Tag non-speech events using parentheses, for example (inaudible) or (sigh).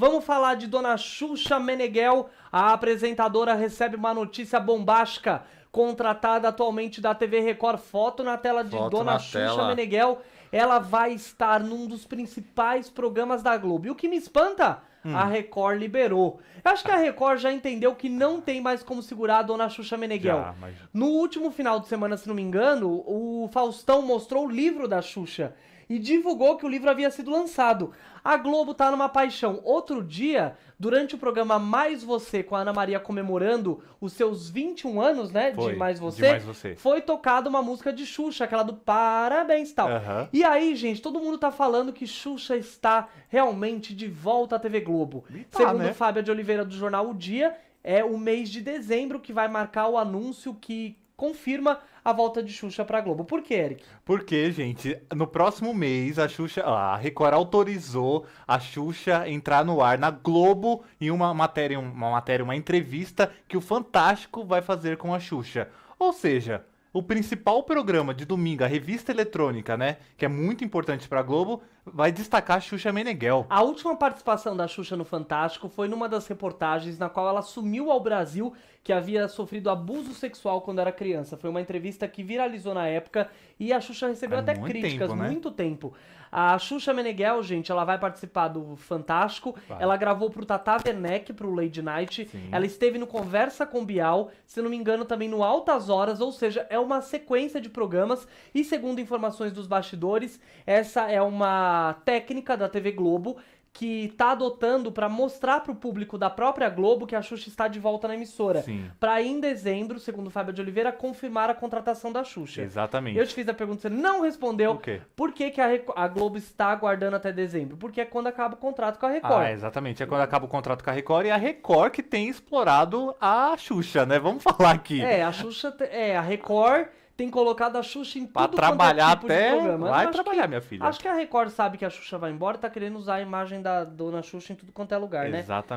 Vamos falar de Dona Xuxa Meneghel. A apresentadora recebe uma notícia bombástica. Contratada atualmente da TV Record. Foto na tela de Foto Dona Xuxa tela. Meneghel ela vai estar num dos principais programas da Globo. E o que me espanta, hum. a Record liberou. Eu acho que a Record já entendeu que não tem mais como segurar a dona Xuxa Meneghel. Já, mas... No último final de semana, se não me engano, o Faustão mostrou o livro da Xuxa e divulgou que o livro havia sido lançado. A Globo tá numa paixão. Outro dia, durante o programa Mais Você, com a Ana Maria comemorando os seus 21 anos, né? Foi, de, Mais você, de Mais Você, foi tocada uma música de Xuxa, aquela do Parabéns tal. Uhum. e e aí, gente, todo mundo tá falando que Xuxa está realmente de volta à TV Globo. Tá, Segundo né? Fábia de Oliveira do jornal O Dia, é o mês de dezembro que vai marcar o anúncio que confirma a volta de Xuxa pra Globo. Por quê, Eric? Porque, gente, no próximo mês a Xuxa. A Record autorizou a Xuxa entrar no ar na Globo em uma matéria, uma matéria, uma entrevista que o Fantástico vai fazer com a Xuxa. Ou seja, o principal programa de domingo, a revista eletrônica, né? Que é muito importante pra Globo, vai destacar a Xuxa Meneghel. A última participação da Xuxa no Fantástico foi numa das reportagens na qual ela sumiu ao Brasil que havia sofrido abuso sexual quando era criança. Foi uma entrevista que viralizou na época e a Xuxa recebeu até críticas, tempo, né? muito tempo. A Xuxa Meneghel, gente, ela vai participar do Fantástico. Ela gravou pro Tata Werneck, pro Lady Night. Sim. Ela esteve no Conversa com Bial, se não me engano, também no Altas Horas, ou seja, é é uma sequência de programas e, segundo informações dos bastidores, essa é uma técnica da TV Globo que tá adotando para mostrar para o público da própria Globo que a Xuxa está de volta na emissora. Para em dezembro, segundo o Fábio de Oliveira, confirmar a contratação da Xuxa. Exatamente. Eu te fiz a pergunta, você não respondeu. O quê? Por que, que a, a Globo está aguardando até dezembro? Porque é quando acaba o contrato com a Record. Ah, exatamente. É quando acaba o contrato com a Record e a Record que tem explorado a Xuxa, né? Vamos (laughs) falar aqui. É, a Xuxa, é, a Record tem colocado a Xuxa em tudo pra é trabalhar é tipo até... programa. Vai trabalhar, que, minha filha. Acho que a Record sabe que a Xuxa vai embora e tá querendo usar a imagem da dona Xuxa em tudo quanto é lugar, né? Exatamente.